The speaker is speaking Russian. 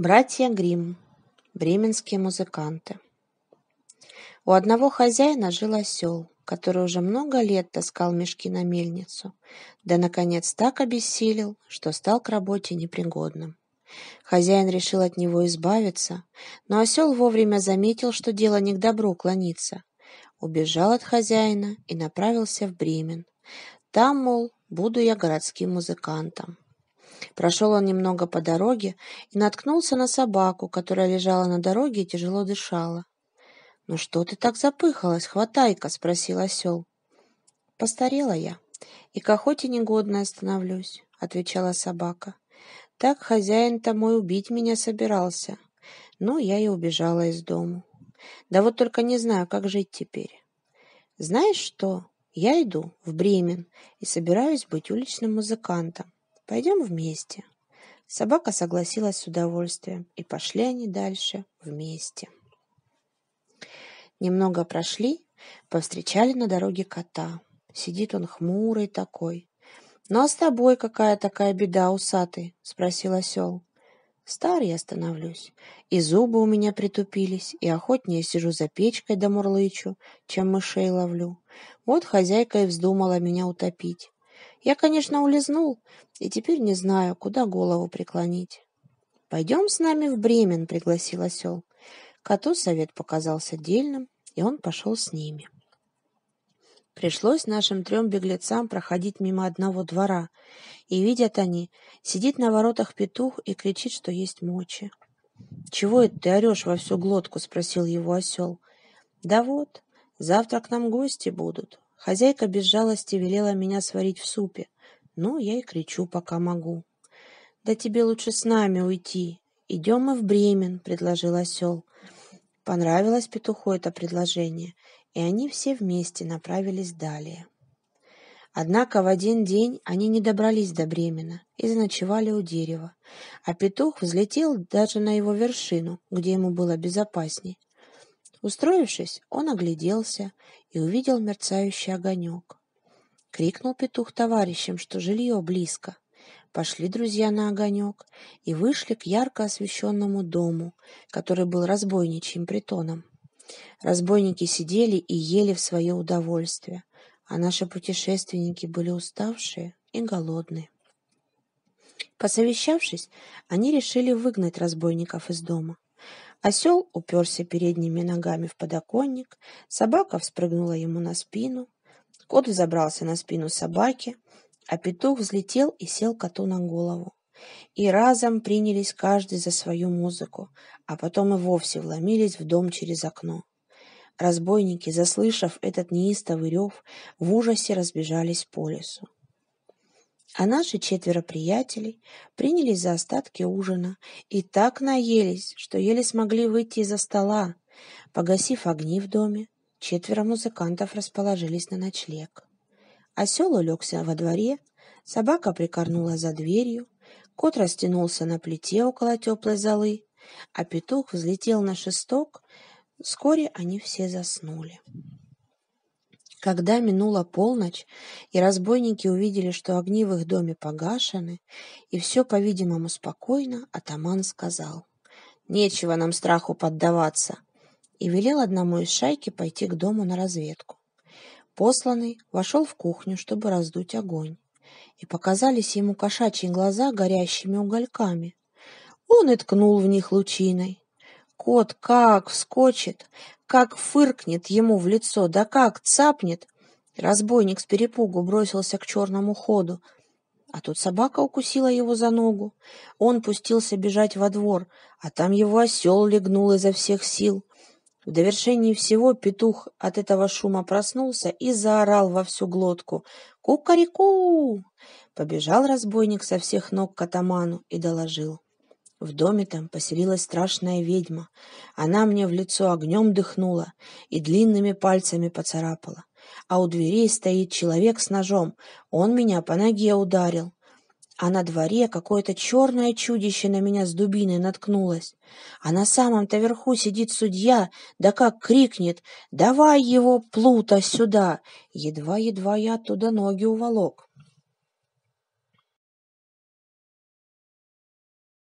Братья Грим, бременские музыканты. У одного хозяина жил осел, который уже много лет таскал мешки на мельницу, да, наконец, так обессилел, что стал к работе непригодным. Хозяин решил от него избавиться, но осел вовремя заметил, что дело не к добру клонится. Убежал от хозяина и направился в Бремен. Там, мол, буду я городским музыкантом. Прошел он немного по дороге и наткнулся на собаку, которая лежала на дороге и тяжело дышала. «Ну что ты так запыхалась? Хватай-ка!» — спросил осел. «Постарела я, и к охоте негодная становлюсь», — отвечала собака. «Так хозяин-то мой убить меня собирался. Ну, я и убежала из дому. Да вот только не знаю, как жить теперь. Знаешь что? Я иду в Бремен и собираюсь быть уличным музыкантом. Пойдем вместе». Собака согласилась с удовольствием, и пошли они дальше вместе. Немного прошли, повстречали на дороге кота. Сидит он хмурый такой. «Ну а с тобой какая такая беда, усатый?» — спросил осел. Стар я становлюсь, и зубы у меня притупились, и охотнее сижу за печкой да мурлычу, чем мышей ловлю. Вот хозяйка и вздумала меня утопить. Я, конечно, улизнул, и теперь не знаю, куда голову преклонить. — Пойдем с нами в Бремен, — пригласил осел. Коту совет показался дельным, и он пошел с ними. Пришлось нашим трем беглецам проходить мимо одного двора, и, видят они, сидит на воротах петух и кричит, что есть мочи. — Чего это ты орешь во всю глотку? — спросил его осел. — Да вот, завтра к нам гости будут, Хозяйка без жалости велела меня сварить в супе. Ну, я и кричу, пока могу. «Да тебе лучше с нами уйти. Идем мы в Бремен», — предложил осел. Понравилось петуху это предложение, и они все вместе направились далее. Однако в один день они не добрались до Бремена и заночевали у дерева, а петух взлетел даже на его вершину, где ему было безопасней. Устроившись, он огляделся и увидел мерцающий огонек. Крикнул петух товарищам, что жилье близко. Пошли друзья на огонек и вышли к ярко освещенному дому, который был разбойничьим притоном. Разбойники сидели и ели в свое удовольствие, а наши путешественники были уставшие и голодные. Посовещавшись, они решили выгнать разбойников из дома. Осел уперся передними ногами в подоконник, собака вспрыгнула ему на спину, кот взобрался на спину собаки, а петух взлетел и сел коту на голову. И разом принялись каждый за свою музыку, а потом и вовсе вломились в дом через окно. Разбойники, заслышав этот неистовый рев, в ужасе разбежались по лесу. А наши четверо приятелей принялись за остатки ужина и так наелись, что еле смогли выйти из-за стола. Погасив огни в доме, четверо музыкантов расположились на ночлег. Осел улегся во дворе, собака прикорнула за дверью, кот растянулся на плите около теплой золы, а петух взлетел на шесток. Вскоре они все заснули. Когда минула полночь, и разбойники увидели, что огни в их доме погашены, и все, по-видимому, спокойно, атаман сказал, «Нечего нам страху поддаваться», и велел одному из шайки пойти к дому на разведку. Посланный вошел в кухню, чтобы раздуть огонь, и показались ему кошачьи глаза горящими угольками. Он и ткнул в них лучиной. Кот как вскочит, как фыркнет ему в лицо, да как цапнет. Разбойник с перепугу бросился к черному ходу. А тут собака укусила его за ногу. Он пустился бежать во двор, а там его осел легнул изо всех сил. В довершении всего петух от этого шума проснулся и заорал во всю глотку «Кукареку!». Побежал разбойник со всех ног к атаману и доложил. В доме там поселилась страшная ведьма. Она мне в лицо огнем дыхнула и длинными пальцами поцарапала. А у дверей стоит человек с ножом. Он меня по ноге ударил. А на дворе какое-то черное чудище на меня с дубиной наткнулось. А на самом-то верху сидит судья, да как крикнет «Давай его, Плута, сюда!» Едва-едва я оттуда ноги уволок.